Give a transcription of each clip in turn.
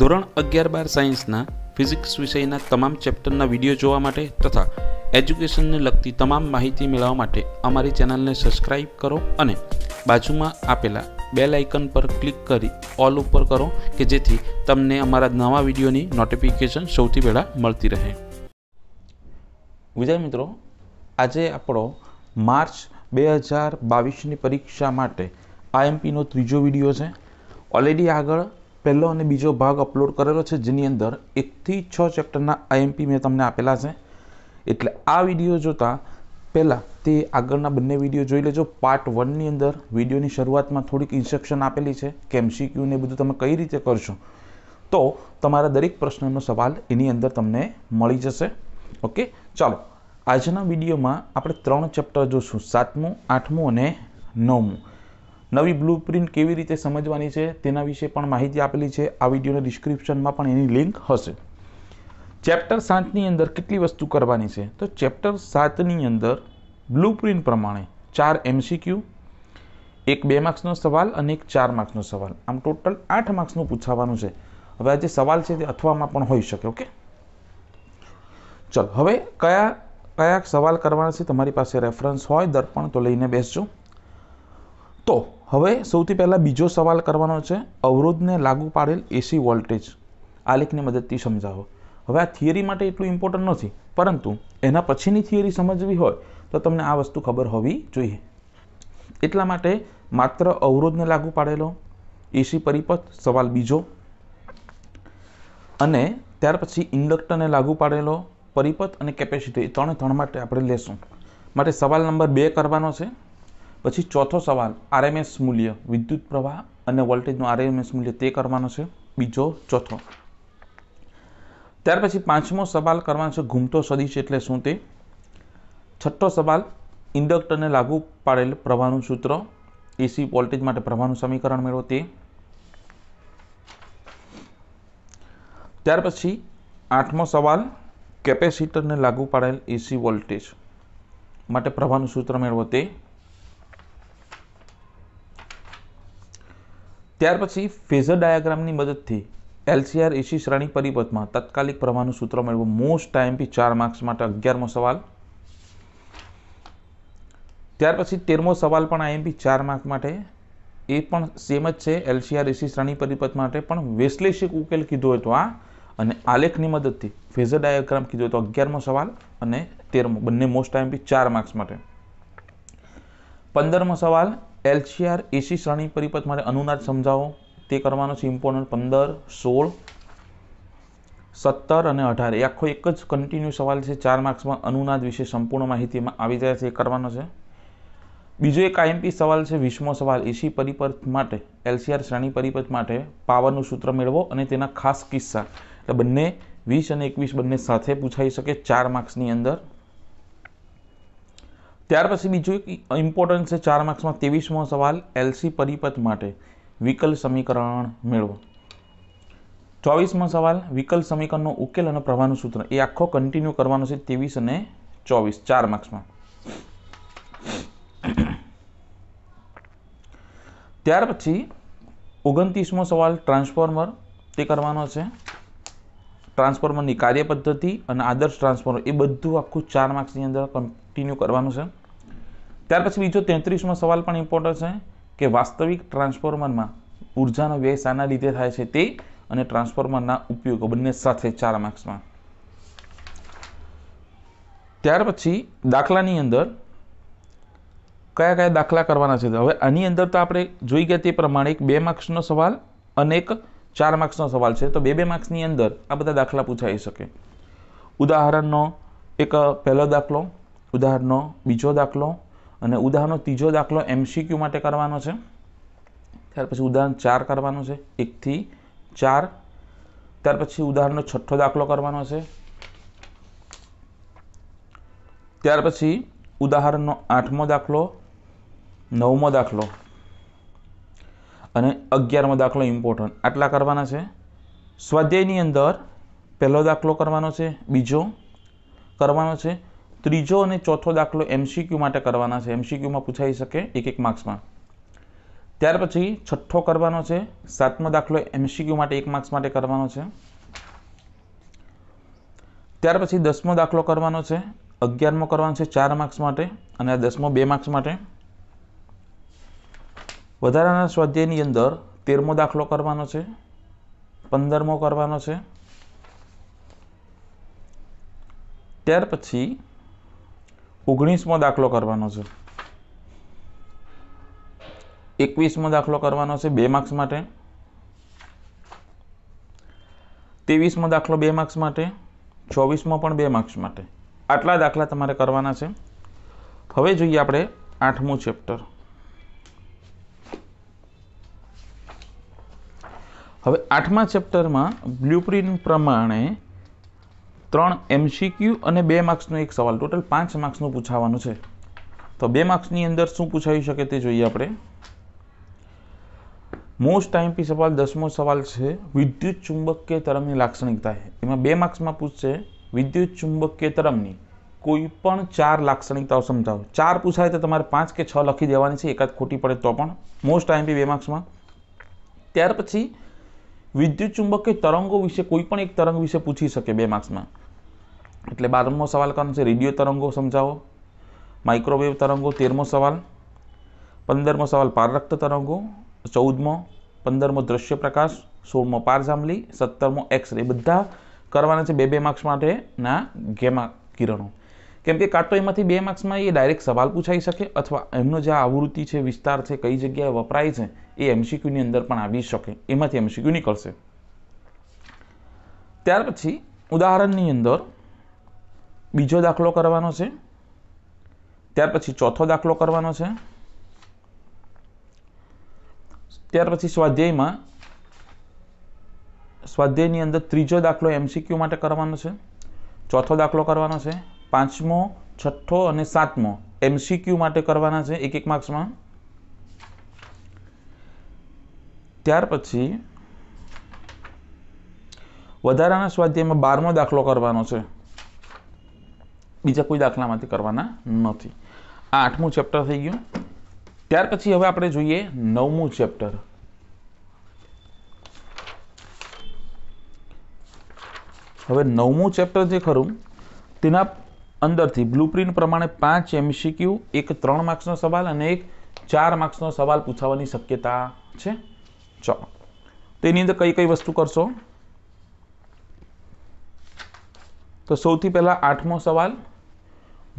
ધોરણ અગિયાર બાર સાયન્સના ફિઝિક્સ વિષયના તમામ ચેપ્ટરના વિડીયો જોવા માટે તથા એજ્યુકેશનને લગતી તમામ માહિતી મેળવવા માટે અમારી ચેનલને સબસ્ક્રાઇબ કરો અને બાજુમાં આપેલા બેલ આઇકન પર ક્લિક કરી ઓલ ઉપર કરો કે જેથી તમને અમારા નવા વિડીયોની નોટિફિકેશન સૌથી પહેલાં મળતી રહે વિજય મિત્રો આજે આપણો માર્ચ બે હજાર બાવીસની પરીક્ષા માટે આઈએમપીનો ત્રીજો વિડીયો છે ઓલરેડી આગળ પહેલો અને બીજો ભાગ અપલોડ કરેલો છે જેની અંદર એકથી છ ચેપ્ટરના આઈએમપી મેં તમને આપેલા છે એટલે આ વિડીયો જોતાં પહેલાં તે આગળના બંને વિડીયો જોઈ લેજો પાર્ટ વનની અંદર વિડીયોની શરૂઆતમાં થોડીક ઇન્સ્ટ્રક્શન આપેલી છે કે એમસીક્યુ ને બધું તમે કઈ રીતે કરશો તો તમારા દરેક પ્રશ્નનો સવાલ એની અંદર તમને મળી જશે ઓકે ચાલો આજના વિડીયોમાં આપણે ત્રણ ચેપ્ટર જોશું સાતમું આઠમું અને નવમું નવી બ્લુ પ્રિન્ટ કેવી રીતે સમજવાની છે તેના વિશે પણ માહિતી આપેલી છે આ વિડીયોના ડિસ્ક્રિપ્શનમાં પણ એની લિંક હશે ચેપ્ટર સાતની અંદર કેટલી વસ્તુ કરવાની છે તો ચેપ્ટર સાતની અંદર બ્લુ પ્રિન્ટ પ્રમાણે ચાર એમસીક્યુ એક બે માર્ક્સનો સવાલ અને એક ચાર માર્ક્સનો સવાલ આમ ટોટલ આઠ માર્ક્સનું પૂછાવાનું છે હવે આ જે સવાલ છે તે અથવામાં પણ હોઈ શકે ઓકે ચલો હવે કયા કયા સવાલ કરવાના છે તમારી પાસે રેફરન્સ હોય દર્પણ તો લઈને બેસજો તો હવે સૌથી પહેલાં બીજો સવાલ કરવાનો છે અવરોધને લાગુ પાડેલ એસી વોલ્ટેજ આલેખની મદદથી સમજાવો હવે આ થિયરી માટે એટલું ઇમ્પોર્ટન્ટ નથી પરંતુ એના પછીની થિયરી સમજવી હોય તો તમને આ વસ્તુ ખબર હોવી જોઈએ એટલા માટે માત્ર અવરોધને લાગુ પાડેલો એસી પરિપથ સવાલ બીજો અને ત્યાર પછી ઇન્ડક્ટરને લાગુ પાડેલો પરિપથ અને કેપેસિટી ત્રણે ત્રણ માટે આપણે લેશું માટે સવાલ નંબર બે કરવાનો છે પછી ચોથો સવાલ આરએમએસ મૂલ્ય વિદ્યુત પ્રવાહ અને વોલ્ટેજનું આરએમએસ મૂલ્ય તે કરવાનો છે બીજો ચોથો ત્યાર પછી પાંચમો સવાલ કરવાનો છે ઘૂમતો સદીશ એટલે શું તે છઠ્ઠો સવાલ ઇન્ડક્ટરને લાગુ પાડેલ પ્રવાહનું સૂત્ર એસી વોલ્ટેજ માટે પ્રવાહનું સમીકરણ મેળવો તે ત્યાર પછી આઠમો સવાલ કેપેસિટરને લાગુ પાડેલ એસી વોલ્ટેજ માટે પ્રવાહનું સૂત્ર મેળવો તે ત્યાર પછી ફેઝર ડાયાગ્રામની મદદથી એલસીઆર એસી શ્રેણી પરિપથમાં તત્કાલિક પ્રવાહનું સૂત્ર મેળવવું મોસ્ટ ટાઈમથી ચાર માર્ક્સ માટે અગિયારમો સવાલ ત્યાર પછી તેરમો સવાલ પણ આઈએમપી ચાર માર્ક માટે એ પણ સેમ જ છે એલસીઆર એસી શ્રેણી પરિપથ માટે પણ વૈશ્લેષિક ઉકેલ કીધો હતો આ અને આલેખની મદદથી ફેઝર ડાયાગ્રામ કીધો હતો અગિયારમો સવાલ અને તેરમો બંને મોસ્ટ આઈએમપી ચાર માર્ક્સ માટે પંદરમો સવાલ એલસીઆર એસી શ્રેણી પરિપથ માટે અનુનાદ સમજાવો તે કરવાનો છે ઇમ્પોર્ટન્ટ પંદર સોળ સત્તર અને અઢાર એ આખો એક જ કન્ટિન્યુ સવાલ છે ચાર માર્ક્સમાં અનુનાદ વિશે સંપૂર્ણ માહિતીમાં આવી જાય છે એ કરવાનો છે બીજો એક આઈએમપી સવાલ છે વીસમો સવાલ એસી પરિપથ માટે એલસીઆર શ્રેણી પરિપથ માટે પાવરનું સૂત્ર મેળવો અને તેના ખાસ કિસ્સા એટલે બંને વીસ અને એકવીસ બંને સાથે પૂછાઈ શકે ચાર માર્ક્સની અંદર ત્યાર પછી બીજું એક ઇમ્પોર્ટન્ટ છે ચાર માર્ક્સમાં ત્રેવીસમો સવાલ એલસી પરિપથ માટે વિકલ સમીકરણ મેળવો ચોવીસમો સવાલ વિકલ સમીકરણનો ઉકેલ અને પ્રવાહનું સૂત્ર એ આખો કન્ટિન્યુ કરવાનો છે ત્રેવીસ અને ચોવીસ ચાર માર્ક્સમાં ત્યાર પછી ઓગણત્રીસમો સવાલ ટ્રાન્સફોર્મર તે કરવાનો છે ટ્રાન્સફોર્મરની કાર્ય પદ્ધતિ અને આદર્શ ટ્રાન્સફોર્મર એ બધું આખું ચાર માર્ક્સની અંદર કન્ટિન્યુ કરવાનું છે ત્યાર પછી બીજો તેત્રીસમાં સવાલ પણ ઇમ્પોર્ટન્ટ છે કે વાસ્તવિક ટ્રાન્સફોર્મરમાં ઉર્જાનો વ્યય શાના લીધે થાય છે તે અને ટ્રાન્સફોર્મરના ઉપયોગો બંને સાથે ચાર માર્ક્સમાં ત્યાર પછી દાખલાની અંદર કયા કયા દાખલા કરવાના છે હવે આની અંદર તો આપણે જોઈ ગયા તે પ્રમાણે એક બે માર્ક્સનો સવાલ અને એક ચાર માર્ક્સનો સવાલ છે તો બે બે માર્ક્સની અંદર આ બધા દાખલા પૂછાઈ શકે ઉદાહરણનો એક પહેલો દાખલો ઉદાહરણનો બીજો દાખલો અને ઉદાહરણનો ત્રીજો દાખલો એમસીક્યુ માટે કરવાનો છે ત્યાર પછી ઉદાહરણ ચાર કરવાનો છે એકથી ચાર ત્યાર પછી ઉદાહરણનો છઠ્ઠો દાખલો કરવાનો છે ત્યાર પછી ઉદાહરણનો આઠમો દાખલો નવમો દાખલો અને અગિયારમો દાખલો ઇમ્પોર્ટન્ટ આટલા કરવાના છે સ્વાધ્યાયની અંદર પહેલો દાખલો કરવાનો છે બીજો કરવાનો છે ત્રીજો અને ચોથો દાખલો એમસીક્યુ માટે કરવાના છે એમસીક્યુમાં પૂછાઈ શકે એક એક માર્ક્સમાં ત્યાર પછી છઠ્ઠો કરવાનો છે સાતમો દાખલો એમસીક્યુ માટે એક માર્ક્સ માટે કરવાનો છે ત્યાર પછી દસમો દાખલો કરવાનો છે અગિયારમો કરવાનો છે ચાર માર્ક્સ માટે અને આ દસમો બે માર્ક્સ માટે વધારાના સ્વાધ્યાયની અંદર તેરમો દાખલો કરવાનો છે પંદરમો કરવાનો છે ત્યાર પછી ઓગણીસમો દાખલો કરવાનો છે એકવીસમો દાખલો કરવાનો છે બે માર્ક્સ માટે ત્રેવીસમો દાખલો બે માર્ક્સ માટે ચોવીસમો પણ બે માર્ક્સ માટે આટલા દાખલા તમારે કરવાના છે હવે જોઈએ આપણે આઠમું ચેપ્ટર હવે આઠમા ચેપ્ટરમાં બ્લુપ્રિન્ટ પ્રમાણે ત્રણ એમસીક્યુ અને બે માર્ક્સનો એક સવાલ ટોટલ પાંચ માર્ક્સનું પૂછાવાનું છે તો બે માર્ક્સની અંદર શું પૂછાવી શકે તે જોઈએ આપણે મોસ્ટ પી સવાલ દસમો સવાલ છે વિદ્યુત ચુંબકીય તરંગની લાક્ષણિકતા એમાં બે માર્ક્સમાં પૂછશે વિદ્યુત ચુંબકીય તરંગની કોઈ પણ ચાર લાક્ષણિકતાઓ સમજાવો ચાર પૂછાય તો તમારે પાંચ કે છ લખી દેવાની છે એકાદ ખોટી પડે તો પણ મોસ્ટ પી બે માર્ક્સમાં ત્યાર પછી વિદ્યુત ચુંબકીય તરંગો વિશે કોઈ પણ એક તરંગ વિશે પૂછી શકે બે માર્ક્સમાં એટલે બારમો સવાલ કરવાનો છે રેડિયો તરંગો સમજાવો માઇક્રોવેવ તરંગો તેરમો સવાલ પંદરમો સવાલ પારરક્ત તરંગો ચૌદમો પંદરમો દ્રશ્ય પ્રકાશ સોળમો પારજાંબલી સત્તરમો એક્સ રે બધા કરવાના છે બે બે માર્ક્સ માટેના ગેમા કિરણો કેમ કે કાં તો એમાંથી બે માર્ક્સમાં એ ડાયરેક્ટ સવાલ પૂછાઈ શકે અથવા એમનો જે આવૃત્તિ છે વિસ્તાર છે કઈ જગ્યાએ વપરાય છે એ એમસીક્યુની અંદર પણ આવી શકે એમાંથી એમસીક્યુ નીકળશે ત્યાર પછી ઉદાહરણની અંદર બીજો દાખલો કરવાનો છે ત્યાર પછી ચોથો દાખલો કરવાનો છે ત્યાર પછી સ્વાધ્યાયમાં સ્વાધ્યાયની અંદર ત્રીજો દાખલો એમસીક્યુ માટે કરવાનો છે ચોથો દાખલો કરવાનો છે પાંચમો છઠ્ઠો અને સાતમો એમસીક્યુ માટે કરવાના છે એક એક માર્ક્સમાં ત્યાર પછી વધારાના સ્વાધ્યાયમાં બારમો દાખલો કરવાનો છે બીજા કોઈ દાખલામાંથી કરવાના નથી આ આઠમું ચેપ્ટર થઈ ગયું ત્યાર પછી હવે આપણે જોઈએ નવમું ચેપ્ટર હવે નવમું ચેપ્ટર જે ખરું તેના અંદરથી બ્લુપ્રિન્ટ પ્રમાણે પાંચ એમસીક્યુ એક ત્રણ માર્ક્સનો સવાલ અને એક ચાર માર્ક્સનો સવાલ પૂછાવાની શક્યતા છે ચલો તેની અંદર કઈ કઈ વસ્તુ કરશો તો સૌથી પહેલાં આઠમો સવાલ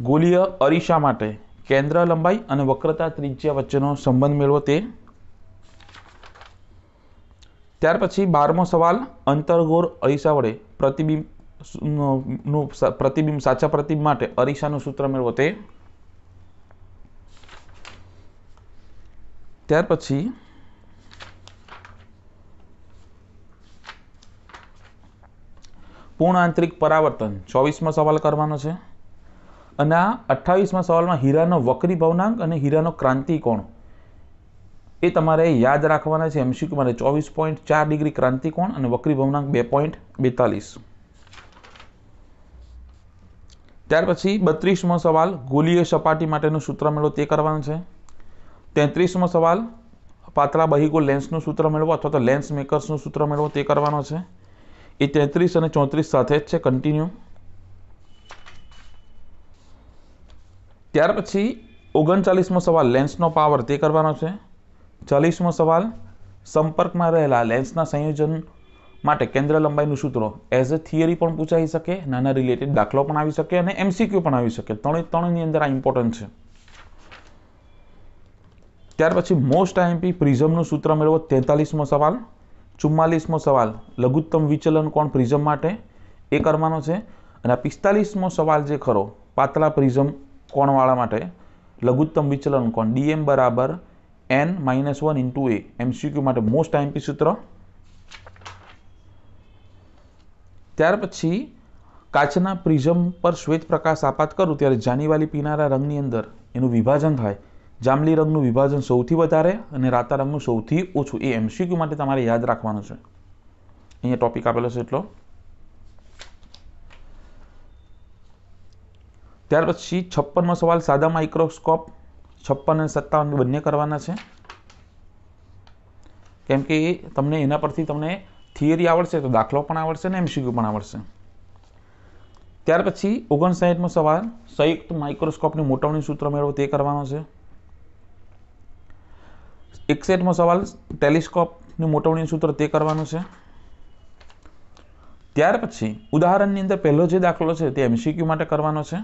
ગોલીય અરીસા માટે કેન્દ્ર લંબાઈ અને વક્રતા ત્રિજ્યા વચ્ચેનો સંબંધ મેળવો તે ત્યાર પછી બારમો સવાલ અંતરગોર અરીસા વડે પ્રતિબિંબનું પ્રતિબિંબ સાચા પ્રતિબિંબ માટે અરીસાનું સૂત્ર મેળવો તે ત્યાર પછી પૂર્ણ આંતરિક પરાવર્તન ચોવીસમો સવાલ કરવાનો છે અને આ અઠ્ઠાવીસમાં સવાલમાં હીરાનો વક્રી ભવનાંક અને હીરાનો ક્રાંતિ કોણ એ તમારે યાદ રાખવાના છે એમસીક્યુ માટે ચોવીસ પોઈન્ટ ચાર ડિગ્રી ક્રાંતિકોણ અને વક્રી ભવનાંક બે પોઈન્ટ બેતાલીસ ત્યાર પછી બત્રીસમો સવાલ ગોલીય સપાટી માટેનું સૂત્ર મેળવો તે કરવાનો છે તેત્રીસમો સવાલ પાતળા બહિગો લેન્સનું સૂત્ર મેળવો અથવા તો લેન્સ મેકર્સનું સૂત્ર મેળવો તે કરવાનો છે એ તેત્રીસ અને ચોત્રીસ સાથે જ છે કન્ટિન્યુ ત્યાર પછી ઓગણચાલીસમો સવાલ લેન્સનો પાવર તે કરવાનો છે ચાલીસમો સવાલ સંપર્કમાં રહેલા લેન્સના સંયોજન માટે કેન્દ્ર લંબાઈનું સૂત્રો એઝ અ થિયરી પણ પૂછાઈ શકે નાના રિલેટેડ દાખલો પણ આવી શકે અને એમસીક્યુ પણ આવી શકે ત્રણે ત્રણની અંદર આ ઇમ્પોર્ટન્ટ છે ત્યાર પછી મોસ્ટ આઈએમપી પ્રિઝમનું સૂત્ર મેળવો તેતાલીસમો સવાલ ચુમ્માલીસમો સવાલ લઘુત્તમ વિચલન કોણ પ્રિઝમ માટે એ કરવાનો છે અને આ પિસ્તાલીસમો સવાલ જે ખરો પાતળા પ્રિઝમ કોણવાળા માટે લઘુત્તમ વિચલન કોણ ડીએમ બરાબર N minus one into A M MCQ માટે મોસ્ટ આઈમ્પી સૂત્ર ત્યાર પછી કાચના પ્રિઝમ પર શ્વેત પ્રકાશ આપાત કરું ત્યારે જાનીવાલી પીનારા રંગની અંદર એનું વિભાજન થાય જાંબલી રંગનું વિભાજન સૌથી વધારે અને રાતા રંગનું સૌથી ઓછું એ એમસીક્યુ માટે તમારે યાદ રાખવાનું છે અહીંયા ટોપિક આપેલો છે એટલો ત્યાર પછી છપ્પનમો સવાલ સાદા માઇક્રોસ્કોપ છપ્પન અને સત્તાવન બંને કરવાના છે કેમ કે તમને એના પરથી તમને થિયરી આવડશે તો દાખલો પણ આવડશે ને એમસીક્યુ પણ આવડશે ત્યાર પછી ઓગણસાઠમો સવાલ સંયુક્ત માઇક્રોસ્કોપની મોટવણી સૂત્ર મેળવો તે કરવાનો છે એકસઠમો સવાલ ટેલિસ્કોપની મોટવણી સૂત્ર તે કરવાનું છે ત્યાર પછી ઉદાહરણની અંદર પહેલો જે દાખલો છે તે એમસીક્યુ માટે કરવાનો છે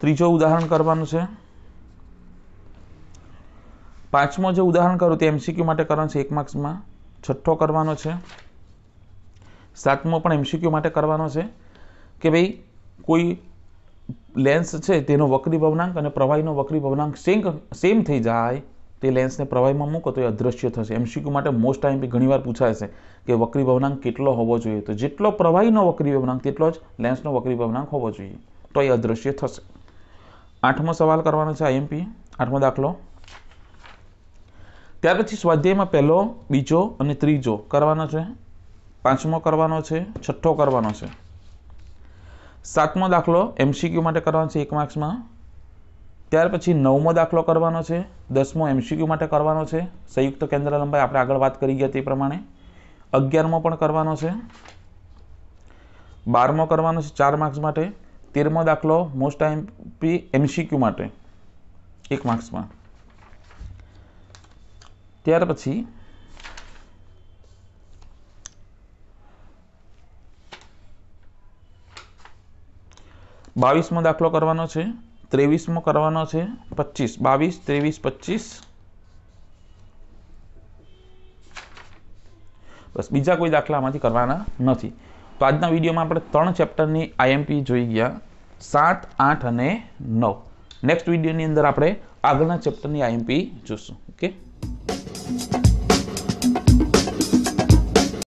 ત્રીજો ઉદાહરણ કરવાનું છે પાંચમો જે ઉદાહરણ કરું તે એમસીક્યુ માટે કરવાનું છે એક માર્ક્સમાં છઠ્ઠો કરવાનો છે સાતમો પણ એમસીક્યુ માટે કરવાનો છે કે ભાઈ કોઈ લેન્સ છે તેનો વક્રી ભવનાંક અને પ્રવાહીનો વક્રી ભવનાંક સેમ સેમ થઈ જાય તે લેન્સને પ્રવાહીમાં મૂકો તો એ અદ્રશ્ય થશે એમસીક્યુ માટે મોસ્ટ ટાઈમ ઘણીવાર પૂછાય છે કે વક્રી ભવનાંક કેટલો હોવો જોઈએ તો જેટલો પ્રવાહીનો વક્રી ભવનાંક તેટલો જ લેન્સનો વક્રી ભવનાંક હોવો જોઈએ તો એ અદૃશ્ય થશે આઠમો સવાલ કરવાનો છે આઈએમપી આઠમો દાખલો ત્યાર પછી સ્વાધ્યાયમાં પહેલો બીજો અને ત્રીજો કરવાનો છે પાંચમો કરવાનો છે છઠ્ઠો કરવાનો છે સાતમો દાખલો એમસીક્યુ માટે કરવાનો છે એક માર્ક્સમાં ત્યાર પછી નવમો દાખલો કરવાનો છે દસમો એમસીક્યુ માટે કરવાનો છે સંયુક્ત કેન્દ્ર લંબાઈ આપણે આગળ વાત કરી ગયા તે પ્રમાણે અગિયારમો પણ કરવાનો છે બારમો કરવાનો છે ચાર માર્ક્સ માટે તેરમો દાખલો મોસ્ટ આઈએમપી એમસીક્યુ માટે એક માર્ક્સમાં ત્યાર પછી બાવીસમો દાખલો કરવાનો છે ત્રેવીસમો કરવાનો છે પચીસ બાવીસ ત્રેવીસ પચીસ બસ બીજા કોઈ દાખલા આમાંથી કરવાના નથી તો આજના વિડીયોમાં આપણે ત્રણ ચેપ્ટરની આઈએમપી જોઈ ગયા સાત આઠ અને નવ નેક્સ્ટ વિડીયોની અંદર આપણે આગળના ચેપ્ટરની આઈએમપી જોશું ઓકે